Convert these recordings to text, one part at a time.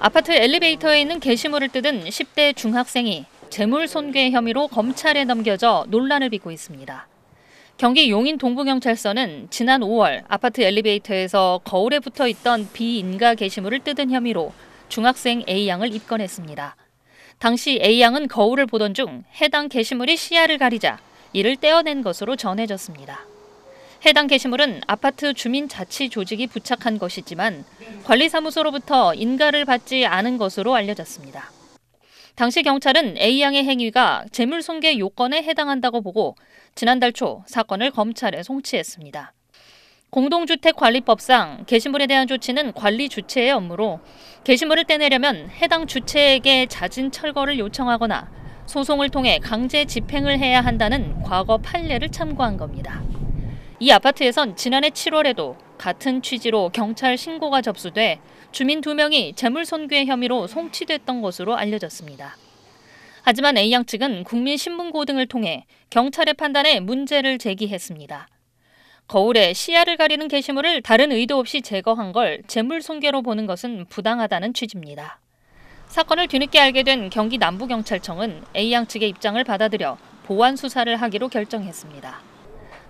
아파트 엘리베이터에 있는 게시물을 뜯은 10대 중학생이 재물손괴 혐의로 검찰에 넘겨져 논란을 빚고 있습니다. 경기 용인 동부경찰서는 지난 5월 아파트 엘리베이터에서 거울에 붙어 있던 비인가 게시물을 뜯은 혐의로 중학생 A 양을 입건했습니다. 당시 A 양은 거울을 보던 중 해당 게시물이 시야를 가리자 이를 떼어낸 것으로 전해졌습니다. 해당 게시물은 아파트 주민 자치 조직이 부착한 것이지만 관리사무소로부터 인가를 받지 않은 것으로 알려졌습니다. 당시 경찰은 A 양의 행위가 재물손괴 요건에 해당한다고 보고 지난달 초 사건을 검찰에 송치했습니다. 공동주택관리법상 게시물에 대한 조치는 관리 주체의 업무로 게시물을 떼내려면 해당 주체에게 자진 철거를 요청하거나 소송을 통해 강제 집행을 해야 한다는 과거 판례를 참고한 겁니다. 이 아파트에선 지난해 7월에도 같은 취지로 경찰 신고가 접수돼 주민 2명이 재물손괴 혐의로 송치됐던 것으로 알려졌습니다. 하지만 A양 측은 국민신문고 등을 통해 경찰의 판단에 문제를 제기했습니다. 거울에 시야를 가리는 게시물을 다른 의도 없이 제거한 걸 재물손괴로 보는 것은 부당하다는 취지입니다. 사건을 뒤늦게 알게 된 경기 남부경찰청은 A양 측의 입장을 받아들여 보완 수사를 하기로 결정했습니다.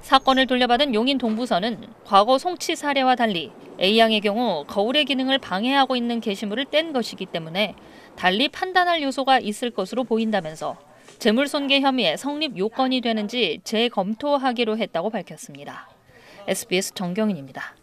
사건을 돌려받은 용인 동부서는 과거 송치 사례와 달리 A양의 경우 거울의 기능을 방해하고 있는 게시물을 뗀 것이기 때문에 달리 판단할 요소가 있을 것으로 보인다면서 재물손괴 혐의의 성립 요건이 되는지 재검토하기로 했다고 밝혔습니다. SBS 정경인입니다.